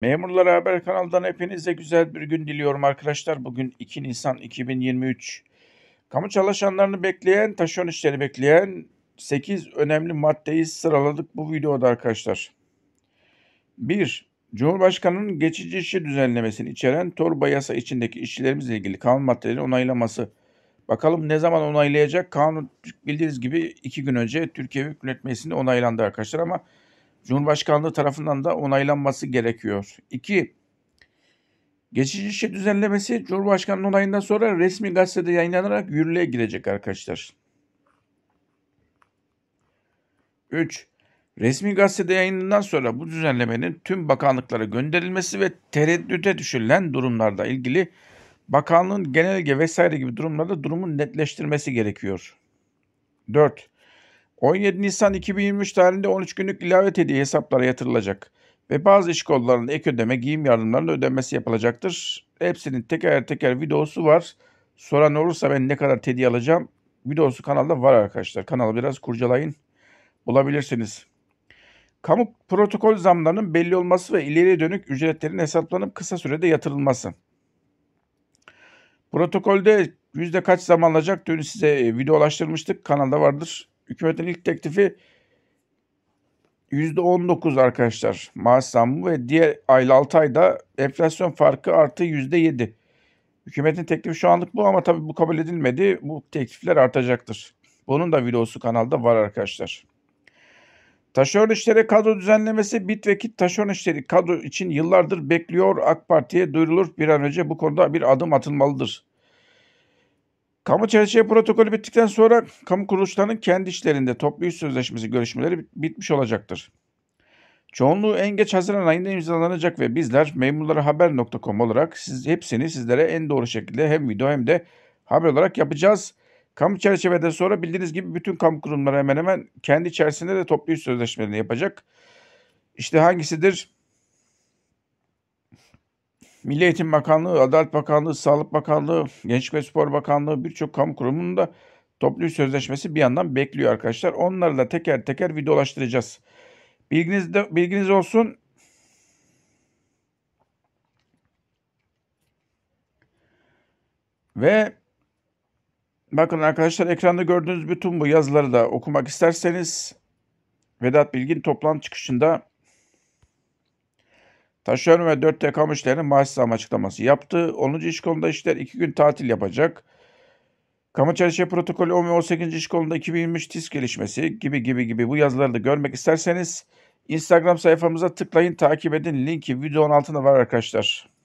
Memurlara Haber kanalından hepinize güzel bir gün diliyorum arkadaşlar. Bugün 2 Nisan 2023. Kamu çalışanlarını bekleyen, taşeron işleri bekleyen 8 önemli maddeyi sıraladık bu videoda arkadaşlar. 1. Cumhurbaşkanının geçici işi düzenlemesini içeren torba yasa içindeki işçilerimizle ilgili kanun maddelerini onaylaması. Bakalım ne zaman onaylayacak? Kanun bildiğiniz gibi 2 gün önce Türkiye Büyük Millet Meclisi'nde onaylandı arkadaşlar ama Cumhurbaşkanlığı tarafından da onaylanması gerekiyor. 2. Geçici işe düzenlemesi Cumhurbaşkanı'nın onayından sonra resmi gazetede yayınlanarak yürürlüğe girecek arkadaşlar. 3. Resmi gazetede yayınından sonra bu düzenlemenin tüm bakanlıklara gönderilmesi ve tereddüte düşülen durumlarda ilgili bakanlığın genelge vesaire gibi durumlarda durumun netleştirmesi gerekiyor. 4. 17 Nisan 2023 tarihinde 13 günlük ilave hediye hesaplara yatırılacak ve bazı iş kollarının ek ödeme, giyim yardımlarının ödenmesi yapılacaktır. Hepsinin teker teker videosu var. Soran olursa ben ne kadar tedi alacağım videosu kanalda var arkadaşlar. Kanalı biraz kurcalayın bulabilirsiniz. Kamu protokol zamlarının belli olması ve ileriye dönük ücretlerin hesaplanıp kısa sürede yatırılması. Protokolde yüzde kaç zam alacak dün size e, video ulaştırmıştık. Kanalda vardır. Hükümetin ilk teklifi %19 arkadaşlar maaş zammı ve diğer aylı 6 ayda enflasyon farkı artı %7. Hükümetin teklifi şu anlık bu ama tabii bu kabul edilmedi. Bu teklifler artacaktır. Bunun da videosu kanalda var arkadaşlar. Taşeron işleri kadro düzenlemesi bit ve kit taşeron işleri kadro için yıllardır bekliyor AK Parti'ye duyurulur bir an önce bu konuda bir adım atılmalıdır. Kamu çerçeve protokolü bittikten sonra kamu kuruluşlarının kendi işlerinde toplu iş sözleşmesi görüşmeleri bitmiş olacaktır. Çoğunluğu en geç Haziran ayında imzalanacak ve bizler memurlarahaber.com olarak siz, hepsini sizlere en doğru şekilde hem video hem de haber olarak yapacağız. Kamu çerçevede sonra bildiğiniz gibi bütün kamu kurumları hemen hemen kendi içerisinde de toplu iş sözleşmelerini yapacak. İşte hangisidir? Milli Eğitim Bakanlığı, Adalet Bakanlığı, Sağlık Bakanlığı, Gençlik ve Spor Bakanlığı birçok kamu kurumunun da toplu sözleşmesi bir yandan bekliyor arkadaşlar. Onları da teker teker videolaştıracağız. Bilginiz, de, bilginiz olsun. Ve bakın arkadaşlar ekranda gördüğünüz bütün bu yazıları da okumak isterseniz Vedat Bilgin toplantı çıkışında Taşeron ve 4T kamu işlerinin maaş zam açıklaması yaptı. 10. iş kolunda işler 2 gün tatil yapacak. Kamu çerçeve protokolü 10 ve 18. iş kolunda 2023 TİS gelişmesi gibi gibi gibi bu yazıları da görmek isterseniz Instagram sayfamıza tıklayın, takip edin. Linki videonun altında var arkadaşlar.